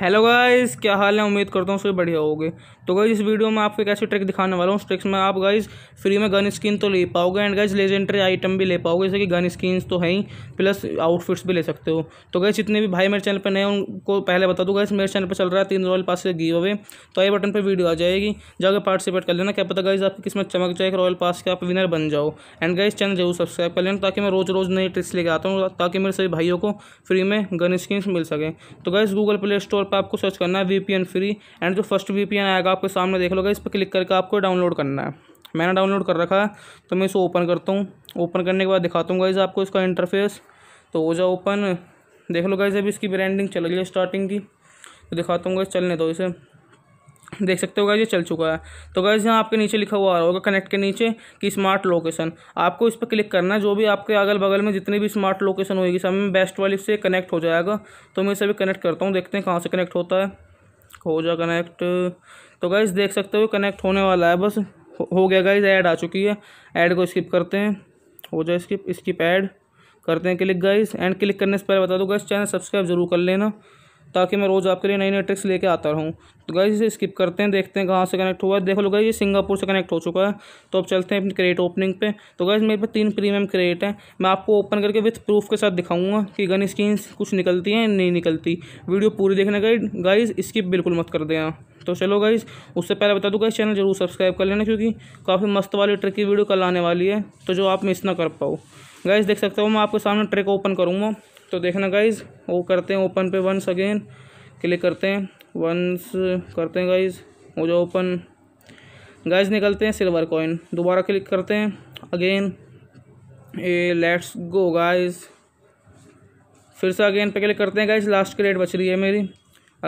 hello guys क्या हाल है उम्मीद करता हूँ सभी बढ़िया होगे तो गाइस इस वीडियो में आपको एक ऐसी ट्रिक दिखाने वाला हूँ उस ट्रिक्स में आप गाइज फ्री में गन स्किन तो ले पाओगे एंड गाइज लेजेंडरी आइटम भी ले पाओगे जैसे कि गन स्किन्स तो है ही प्लस आउटफिट्स भी ले सकते हो तो गाइस जितने भी भाई मेरे चैनल पर नए उनको पहले बता दूँगा इस मेरे चैनल पर चल रहा है तीन रॉयल पास से गी अवे तो आई बटन पर वीडियो आ जाएगी जाकर पार्टिसिपेट कर लेना क्या पता गाइज आपकी किस्मत चमक जाए रॉयल पास के आप विनर बन जाओ एंड गाइज चैनल जरूर सब्सक्राइब कर लेना ताकि मैं रोज़ रोज़ नई ट्रिक्स लेकर आता हूँ ताकि मेरे सभी भाइयों को फ्री में गन स्किन्स मिल सकें तो गाइज गूगल प्ले स्टोर पर आपको सर्च करना है वी फ्री एंड जो फर्स्ट वी आएगा आपके सामने देख लोगे इस पर क्लिक करके आपको डाउनलोड करना है मैंने डाउनलोड कर रखा है तो मैं इसको ओपन करता हूँ ओपन करने के बाद दिखाता हूँ गाइज आपको इसका इंटरफेस तो हो जाओ ओपन देख लो गाइज अभी इसकी ब्रांडिंग चल रही है स्टार्टिंग की तो दिखाता हूँ गाइज चलने दो इसे देख सकते हो गाइज ये चल चुका है तो गाइज़ यहाँ आपके नीचे लिखा हुआ आ रहा होगा कनेक्ट के नीचे कि स्मार्ट लोकेशन आपको इस पर क्लिक करना है जो भी आपके अगल बगल में जितनी भी स्मार्ट लोकेशन होगी सब में बेस्ट वाली से कनेक्ट हो जाएगा तो मैं इसे भी कनेक्ट करता हूँ देखते हैं कहाँ से कनेक्ट होता है हो जा कनेक्ट तो गाइज देख सकते हो कनेक्ट होने वाला है बस हो गया गाइज ऐड आ चुकी है ऐड को स्किप करते हैं हो जाए स्किप स्किप ऐड करते हैं क्लिक गाइज एंड क्लिक करने से पहले बता दो गाइज चैनल सब्सक्राइब जरूर कर लेना ताकि मैं रोज़ आपके लिए नई नई ट्रिक्स लेके आता रहूँ तो गाइज इसे स्किप करते हैं देखते हैं कहाँ से कनेक्ट हुआ है देख लो गाइज ये सिंगापुर से कनेक्ट हो चुका है तो अब चलते हैं अपनी क्रेट ओपनिंग पे तो गाइज मेरे पास तीन प्रीमियम क्रेट हैं मैं आपको ओपन करके विथ प्रूफ के साथ दिखाऊंगा कि गन स्क्रीन कुछ निकलती है नहीं निकलती वीडियो पूरी देखने गाइड गाइज स्किप बिल्कुल मत कर देना तो चलो गाइज उससे पहले बता दूँ गाइज चैनल जरूर सब्सक्राइब कर लेना क्योंकि काफ़ी मस्त वाली ट्रिक की वीडियो कल आने वाली है तो जो आप मिस ना कर पाओ गाइज देख सकते हो मैं आपके सामने ट्रिक ओपन करूँगा तो देखना गाइज वो करते हैं ओपन पे वंस अगेन क्लिक करते हैं वंस करते हैं गाइज वो जो ओपन गाइज निकलते हैं सिल्वर कॉइन दोबारा क्लिक करते हैं अगेन ए लेट्स गो गाइज फिर से अगेन पे क्लिक करते हैं गाइज लास्ट रेट बच रही है मेरी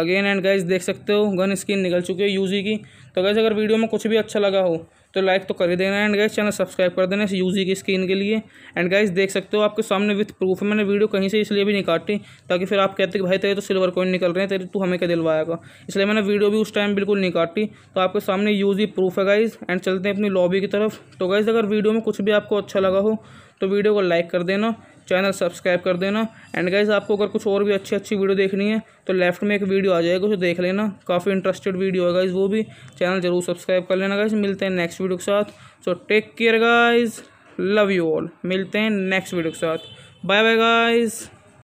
अगेन एंड गाइज देख सकते हो गन स्किन निकल चुकी है यूजी की तो गाइज अगर वीडियो में कुछ भी अच्छा लगा हो तो लाइक तो कर ही देना एंड गाइस चैनल सब्सक्राइब कर देना इस यूजी की स्क्रीन के लिए एंड गाइस देख सकते हो आपके सामने विथ प्रूफ है मैंने वीडियो कहीं से इसलिए भी नहीं काटी ताकि फिर आप कहते कि भाई तेरे तो सिल्वर कॉइन निकल रहे हैं तेरे तू हमें क्या दिलवाएगा इसलिए मैंने वीडियो भी उस टाइम बिल्कुल नहीं काटी तो आपके सामने जी प्रूफ है गाइज़ एंड चलते हैं अपनी लॉबी की तरफ तो गाइज़ अगर वीडियो में कुछ भी आपको अच्छा लगा हो तो वीडियो को लाइक कर देना चैनल सब्सक्राइब कर देना एंड गाइज आपको अगर कुछ और भी अच्छी अच्छी वीडियो देखनी है तो लेफ्ट में एक वीडियो आ जाएगा उसे देख लेना काफ़ी इंटरेस्टेड वीडियो है गाइज वो भी चैनल जरूर सब्सक्राइब कर लेना गाइज मिलते हैं नेक्स्ट वीडियो के साथ so take care guys love you all मिलते हैं नेक्स्ट वीडियो के साथ बाय बाय गाइज़